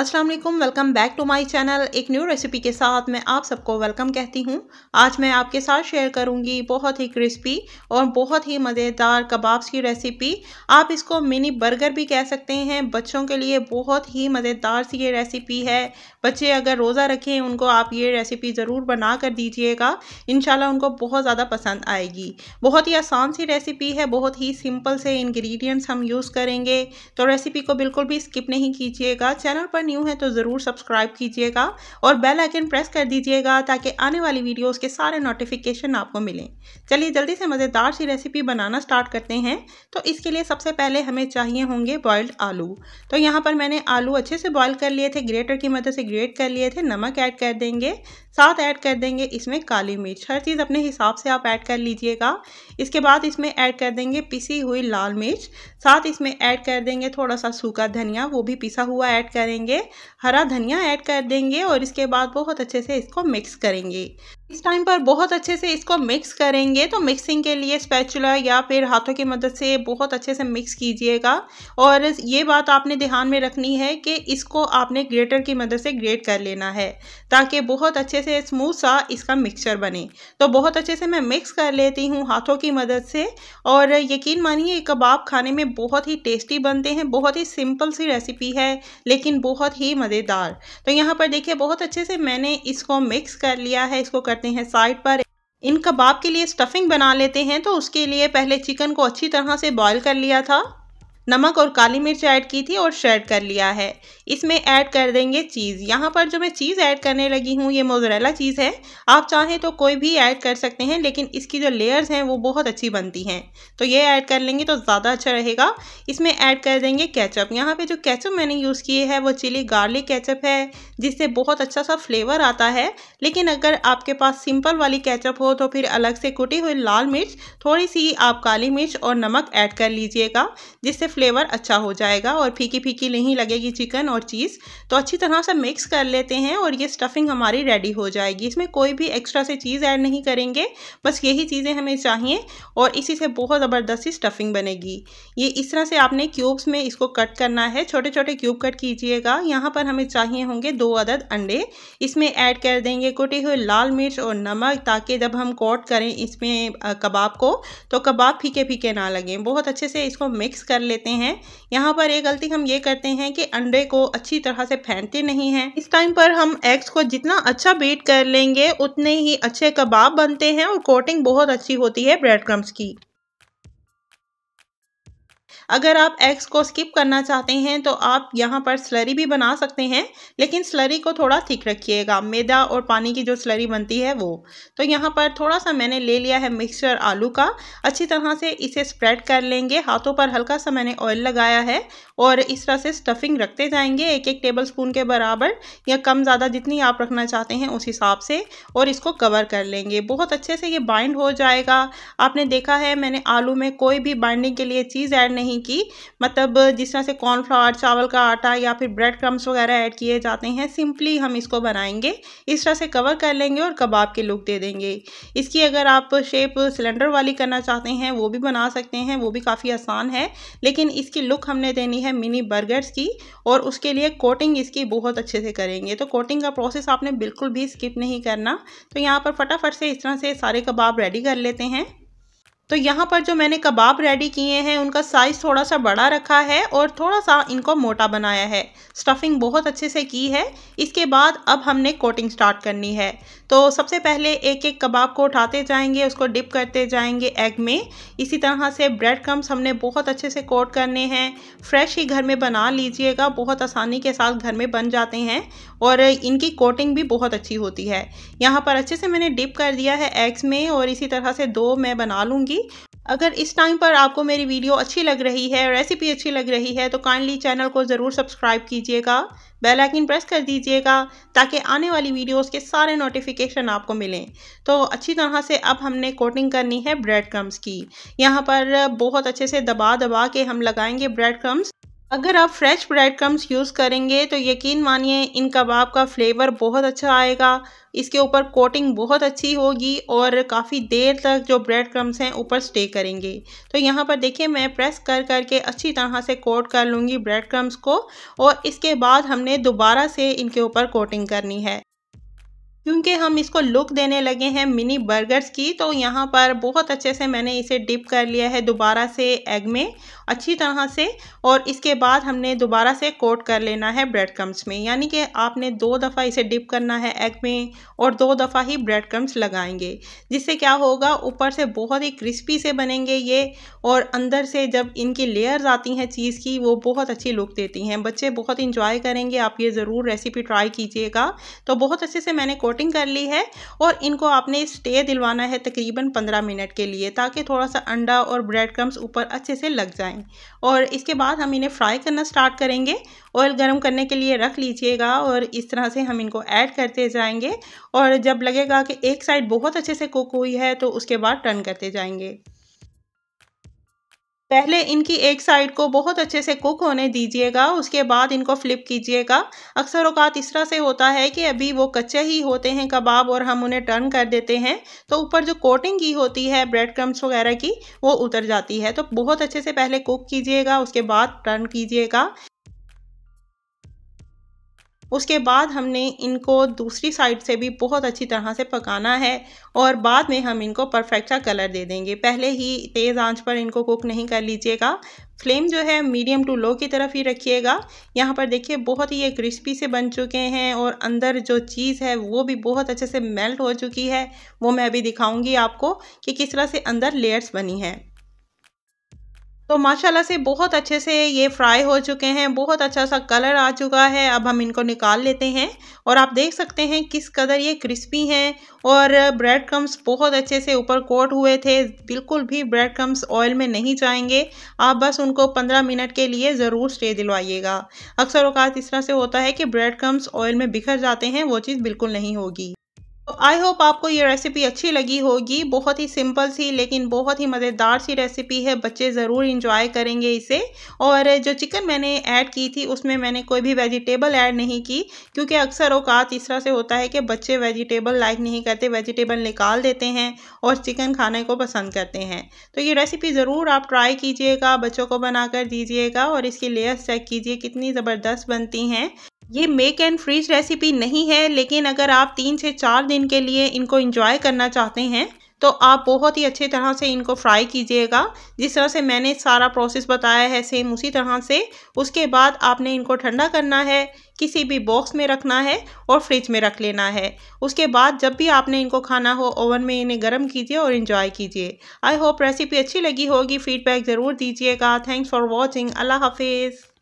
अस्सलाम वालेकुम welcome back to my channel एक न्यू रेसिपी के साथ मैं आप सबको वेलकम कहती हूँ आज मैं आपके साथ शेयर करूँगी बहुत ही क्रिस्पी और बहुत ही मज़ेदार कबाब्स की रेसिपी आप इसको मिनी बर्गर भी कह सकते हैं बच्चों के लिए बहुत ही मज़ेदार सी ये रेसिपी है बच्चे अगर रोज़ा रखें उनको आप ये रेसिपी ज़रूर बना कर दीजिएगा इन उनको बहुत ज़्यादा पसंद आएगी बहुत ही आसान सी रेसिपी है बहुत ही सिंपल से इन्ग्रीडियंट्स हम यूज़ करेंगे तो रेसिपी को बिल्कुल भी स्किप नहीं कीजिएगा चैनल पर न्यू है तो ज़रूर सब्सक्राइब कीजिएगा और बेल आइकन प्रेस कर दीजिएगा ताकि आने वाली वीडियोस के सारे नोटिफिकेशन आपको मिलें चलिए जल्दी से मज़ेदार सी रेसिपी बनाना स्टार्ट करते हैं तो इसके लिए सबसे पहले हमें चाहिए होंगे बॉयल्ड आलू तो यहाँ पर मैंने आलू अच्छे से बॉयल कर लिए थे ग्रेटर की मदद से ग्रेट कर लिए थे नमक ऐड कर देंगे साथ ऐड कर देंगे इसमें काली मिर्च हर चीज़ अपने हिसाब से आप ऐड कर लीजिएगा इसके बाद इसमें ऐड कर देंगे पिसी हुई लाल मिर्च साथ इसमें ऐड कर देंगे थोड़ा सा सूखा धनिया वो भी पिसा हुआ ऐड करेंगे हरा धनिया ऐड कर देंगे और इसके बाद बहुत अच्छे से इसको मिक्स करेंगे इस टाइम पर बहुत अच्छे से इसको मिक्स करेंगे तो मिक्सिंग के लिए स्पैचुला या फिर हाथों की मदद से बहुत अच्छे से मिक्स कीजिएगा और ये बात आपने ध्यान में रखनी है कि इसको आपने ग्रेटर की मदद से ग्रेट कर लेना है ताकि बहुत अच्छे से स्मूथ सा इसका मिक्सचर बने तो बहुत अच्छे से मैं मिक्स कर लेती हूँ हाथों की मदद से और यकीन मानिए कबाब खाने में बहुत ही टेस्टी बनते हैं बहुत ही सिंपल सी रेसिपी है लेकिन बहुत ही मज़ेदार तो यहाँ पर देखिए बहुत अच्छे से मैंने इसको मिक्स कर लिया है इसको कट करते हैं साइड पर इन कबाब के लिए स्टफिंग बना लेते हैं तो उसके लिए पहले चिकन को अच्छी तरह से बॉईल कर लिया था नमक और काली मिर्च ऐड की थी और शेड कर लिया है इसमें ऐड कर देंगे चीज़ यहाँ पर जो मैं चीज़ ऐड करने लगी हूँ ये मोजरेला चीज़ है आप चाहें तो कोई भी ऐड कर सकते हैं लेकिन इसकी जो लेयर्स हैं वो बहुत अच्छी बनती हैं तो ये ऐड कर लेंगे तो ज़्यादा अच्छा रहेगा इसमें ऐड कर देंगे कैचअप यहाँ पर जो कैचअप मैंने यूज़ किए है वो चिली गार्लिक कैचअप है जिससे बहुत अच्छा सा फ्लेवर आता है लेकिन अगर आपके पास सिंपल वाली कैचअप हो तो फिर अलग से कुटी हुई लाल मिर्च थोड़ी सी आप काली मिर्च और नमक ऐड कर लीजिएगा जिससे फ्लेवर अच्छा हो जाएगा और फीकी फीकी नहीं लगेगी चिकन और चीज़ तो अच्छी तरह से मिक्स कर लेते हैं और ये स्टफिंग हमारी रेडी हो जाएगी इसमें कोई भी एक्स्ट्रा से चीज़ ऐड नहीं करेंगे बस यही चीज़ें हमें चाहिए और इसी से बहुत ज़बरदस्ती स्टफिंग बनेगी ये इस तरह से आपने क्यूब्स में इसको कट करना है छोटे छोटे क्यूब कट कीजिएगा यहाँ पर हमें चाहिए होंगे दो अदद अंडे इसमें ऐड कर देंगे कुटे हुए लाल मिर्च और नमक ताकि जब हम कोट करें इसमें कबाब को तो कबाब फीके फीके ना लगें बहुत अच्छे से इसको मिक्स कर लेते लेते हैं यहाँ पर एक गलती हम ये करते हैं कि अंडे को अच्छी तरह से फेंटते नहीं हैं इस टाइम पर हम एग्स को जितना अच्छा बीट कर लेंगे उतने ही अच्छे कबाब बनते हैं और कोटिंग बहुत अच्छी होती है ब्रेड क्रम्स की अगर आप एग्स को स्किप करना चाहते हैं तो आप यहाँ पर स्लरी भी बना सकते हैं लेकिन स्लरी को थोड़ा थिक रखिएगा मैदा और पानी की जो स्लरी बनती है वो तो यहाँ पर थोड़ा सा मैंने ले लिया है मिक्सचर आलू का अच्छी तरह से इसे स्प्रेड कर लेंगे हाथों पर हल्का सा मैंने ऑयल लगाया है और इस तरह से स्टफिंग रखते जाएंगे एक एक टेबल स्पून के बराबर या कम ज़्यादा जितनी आप रखना चाहते हैं उस हिसाब से और इसको कवर कर लेंगे बहुत अच्छे से ये बाइंड हो जाएगा आपने देखा है मैंने आलू में कोई भी बाइंडिंग के लिए चीज़ ऐड नहीं की मतलब जिस तरह से कॉर्नफ्लावर चावल का आटा या फिर ब्रेड क्रम्स वगैरह ऐड किए जाते हैं सिंपली हम इसको बनाएंगे इस तरह से कवर कर लेंगे और कबाब की लुक दे देंगे इसकी अगर आप शेप सिलेंडर वाली करना चाहते हैं वो भी बना सकते हैं वो भी काफ़ी आसान है लेकिन इसकी लुक हमने देनी है मिनी बर्गर्स की और उसके लिए कोटिंग इसकी बहुत अच्छे से करेंगे तो कोटिंग का प्रोसेस आपने बिल्कुल भी स्किप नहीं करना तो यहाँ पर फटाफट से इस तरह से सारे कबाब रेडी कर लेते हैं तो यहाँ पर जो मैंने कबाब रेडी किए हैं उनका साइज़ थोड़ा सा बड़ा रखा है और थोड़ा सा इनको मोटा बनाया है स्टफिंग बहुत अच्छे से की है इसके बाद अब हमने कोटिंग स्टार्ट करनी है तो सबसे पहले एक एक कबाब को उठाते जाएंगे उसको डिप करते जाएंगे एग में इसी तरह से ब्रेड क्रम्स हमने बहुत अच्छे से कोट करने हैं फ्रेश ही घर में बना लीजिएगा बहुत आसानी के साथ घर में बन जाते हैं और इनकी कोटिंग भी बहुत अच्छी होती है यहाँ पर अच्छे से मैंने डिप कर दिया है एग्स में और इसी तरह से दो मैं बना लूँगी जाएगी अगर इस टाइम पर आपको मेरी वीडियो अच्छी लग रही है रेसिपी अच्छी लग रही है तो काइंडली चैनल को ज़रूर सब्सक्राइब कीजिएगा बेल आइकन प्रेस कर दीजिएगा ताकि आने वाली वीडियोस के सारे नोटिफिकेशन आपको मिलें तो अच्छी तरह से अब हमने कोटिंग करनी है ब्रेड क्रम्स की यहाँ पर बहुत अच्छे से दबा दबा के हम लगाएंगे ब्रेड क्रम्स अगर आप फ्रेश ब्रेड क्रम्स यूज़ करेंगे तो यकीन मानिए इन कबाब का फ्लेवर बहुत अच्छा आएगा इसके ऊपर कोटिंग बहुत अच्छी होगी और काफ़ी देर तक जो ब्रेड क्रम्स हैं ऊपर स्टे करेंगे तो यहाँ पर देखिए मैं प्रेस कर कर के अच्छी तरह से कोट कर लूँगी ब्रेड क्रम्स को और इसके बाद हमने दोबारा से इनके ऊपर कोटिंग करनी है क्योंकि हम इसको लुक देने लगे हैं मिनी बर्गर्स की तो यहाँ पर बहुत अच्छे से मैंने इसे डिप कर लिया है दोबारा से एग में अच्छी तरह से और इसके बाद हमने दोबारा से कोट कर लेना है ब्रेड क्रम्स में यानी कि आपने दो दफ़ा इसे डिप करना है एग में और दो दफ़ा ही ब्रेड क्रम्स लगाएंगे जिससे क्या होगा ऊपर से बहुत ही क्रिस्पी से बनेंगे ये और अंदर से जब इनकी लेयर्स आती हैं चीज़ की वो बहुत अच्छी लुक देती हैं बच्चे बहुत इंजॉय करेंगे आप ये ज़रूर रेसिपी ट्राई कीजिएगा तो बहुत अच्छे से मैंने कोट कोटिंग कर ली है और इनको आपने स्टे दिलवाना है तकरीबन पंद्रह मिनट के लिए ताकि थोड़ा सा अंडा और ब्रेड क्रम्स ऊपर अच्छे से लग जाएं और इसके बाद हम इन्हें फ्राई करना स्टार्ट करेंगे ऑयल गर्म करने के लिए रख लीजिएगा और इस तरह से हम इनको ऐड करते जाएंगे और जब लगेगा कि एक साइड बहुत अच्छे से कुक हुई है तो उसके बाद टर्न करते जाएंगे पहले इनकी एक साइड को बहुत अच्छे से कुक होने दीजिएगा उसके बाद इनको फ्लिप कीजिएगा अक्सर अवकात इस तरह से होता है कि अभी वो कच्चे ही होते हैं कबाब और हम उन्हें टर्न कर देते हैं तो ऊपर जो कोटिंग की होती है ब्रेड क्रम्स वगैरह की वो उतर जाती है तो बहुत अच्छे से पहले कुक कीजिएगा उसके बाद टर्न कीजिएगा उसके बाद हमने इनको दूसरी साइड से भी बहुत अच्छी तरह से पकाना है और बाद में हम इनको परफेक्ट सा कलर दे देंगे पहले ही तेज़ आंच पर इनको कुक नहीं कर लीजिएगा फ्लेम जो है मीडियम टू लो की तरफ ही रखिएगा यहाँ पर देखिए बहुत ही ये क्रिस्पी से बन चुके हैं और अंदर जो चीज़ है वो भी बहुत अच्छे से मेल्ट हो चुकी है वो मैं अभी दिखाऊँगी आपको कि किस तरह से अंदर लेयर्स बनी हैं तो माशाल्लाह से बहुत अच्छे से ये फ्राई हो चुके हैं बहुत अच्छा सा कलर आ चुका है अब हम इनको निकाल लेते हैं और आप देख सकते हैं किस कदर ये क्रिस्पी हैं और ब्रेड क्रम्स बहुत अच्छे से ऊपर कोट हुए थे बिल्कुल भी ब्रेड क्रम्स ऑयल में नहीं जाएंगे आप बस उनको 15 मिनट के लिए ज़रूर स्टे दिलवाइएगा अक्सर अवकात इस तरह से होता है कि ब्रेड क्रम्स ऑयल में बिखर जाते हैं वो चीज़ बिल्कुल नहीं होगी आई होप आपको ये रेसिपी अच्छी लगी होगी बहुत ही सिंपल सी लेकिन बहुत ही मज़ेदार सी रेसिपी है बच्चे ज़रूर इंजॉय करेंगे इसे और जो चिकन मैंने ऐड की थी उसमें मैंने कोई भी वेजिटेबल ऐड नहीं की क्योंकि अक्सर औकात इस तरह से होता है कि बच्चे वेजिटेबल लाइक नहीं करते वेजिटेबल निकाल देते हैं और चिकन खाने को पसंद करते हैं तो ये रेसिपी ज़रूर आप ट्राई कीजिएगा बच्चों को बना कर दीजिएगा और इसकी लेयर्स चेक कीजिए कितनी ज़बरदस्त बनती हैं ये मेक एंड फ्रीज रेसिपी नहीं है लेकिन अगर आप तीन से चार दिन के लिए इनको इंजॉय करना चाहते हैं तो आप बहुत ही अच्छे तरह से इनको फ्राई कीजिएगा जिस तरह से मैंने सारा प्रोसेस बताया है सेम उसी तरह से उसके बाद आपने इनको ठंडा करना है किसी भी बॉक्स में रखना है और फ्रिज में रख लेना है उसके बाद जब भी आपने इनको खाना हो ओवन में इन्हें गर्म कीजिए और इन्जॉय कीजिए आई होप रेसिपी अच्छी लगी होगी फीडबैक ज़रूर दीजिएगा थैंक्स फॉर वॉचिंग अल्लाह हाफिज़